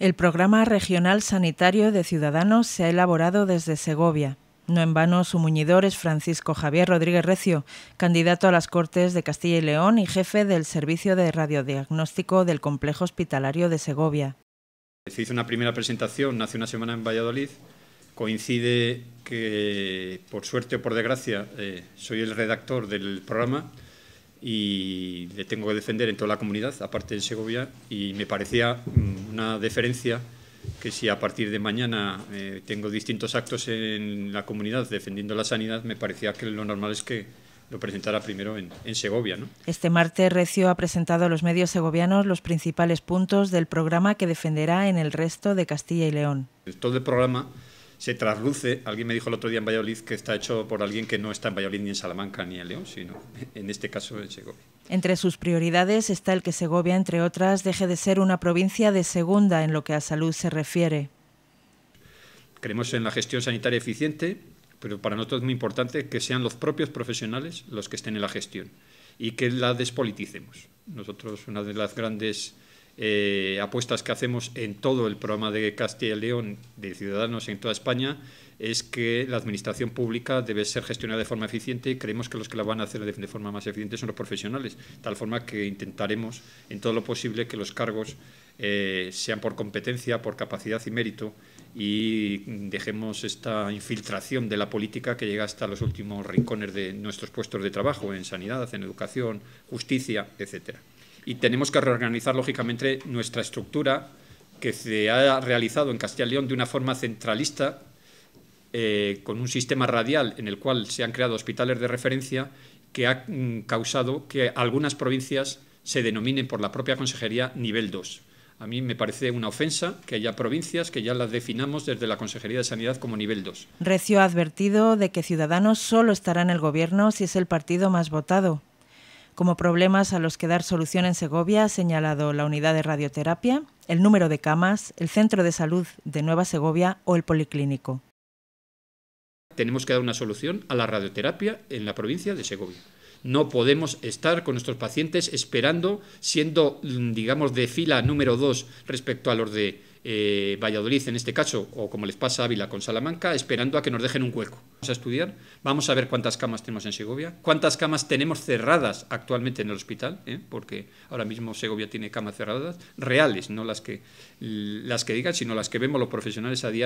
El Programa Regional Sanitario de Ciudadanos se ha elaborado desde Segovia. No en vano su muñidor es Francisco Javier Rodríguez Recio, candidato a las Cortes de Castilla y León y jefe del Servicio de Radiodiagnóstico del Complejo Hospitalario de Segovia. Se hizo una primera presentación hace una semana en Valladolid. Coincide que, por suerte o por desgracia, eh, soy el redactor del programa y le tengo que defender en toda la comunidad, aparte en Segovia, y me parecía mm, una deferencia que si a partir de mañana eh, tengo distintos actos en la comunidad defendiendo la sanidad, me parecía que lo normal es que lo presentara primero en, en Segovia. ¿no? Este martes Recio ha presentado a los medios segovianos los principales puntos del programa que defenderá en el resto de Castilla y León. Todo el programa se trasluce. Alguien me dijo el otro día en Valladolid que está hecho por alguien que no está en Valladolid ni en Salamanca ni en León, sino en este caso en Segovia. Entre sus prioridades está el que Segovia, entre otras, deje de ser una provincia de segunda en lo que a salud se refiere. Creemos en la gestión sanitaria eficiente, pero para nosotros es muy importante que sean los propios profesionales los que estén en la gestión y que la despoliticemos. Nosotros una de las grandes eh, apuestas que hacemos en todo el programa de Castilla y León de Ciudadanos en toda España es que la administración pública debe ser gestionada de forma eficiente y creemos que los que la van a hacer de forma más eficiente son los profesionales, tal forma que intentaremos en todo lo posible que los cargos eh, sean por competencia, por capacidad y mérito y dejemos esta infiltración de la política que llega hasta los últimos rincones de nuestros puestos de trabajo en sanidad, en educación, justicia, etcétera y tenemos que reorganizar lógicamente nuestra estructura que se ha realizado en Castilla y León de una forma centralista, eh, con un sistema radial en el cual se han creado hospitales de referencia que ha causado que algunas provincias se denominen por la propia consejería nivel 2. A mí me parece una ofensa que haya provincias que ya las definamos desde la Consejería de Sanidad como nivel 2. Recio ha advertido de que Ciudadanos solo estará en el Gobierno si es el partido más votado. Como problemas a los que dar solución en Segovia ha señalado la unidad de radioterapia, el número de camas, el centro de salud de Nueva Segovia o el policlínico. Tenemos que dar una solución a la radioterapia en la provincia de Segovia. No podemos estar con nuestros pacientes esperando, siendo, mm, digamos, de fila número dos respecto a los de eh, Valladolid en este caso, o como les pasa Ávila con Salamanca, esperando a que nos dejen un hueco. Vamos a estudiar, vamos a ver cuántas camas tenemos en Segovia, cuántas camas tenemos cerradas actualmente en el hospital, ¿Eh? porque ahora mismo Segovia tiene camas cerradas, reales, no las que, las que digan, sino las que vemos los profesionales a diario.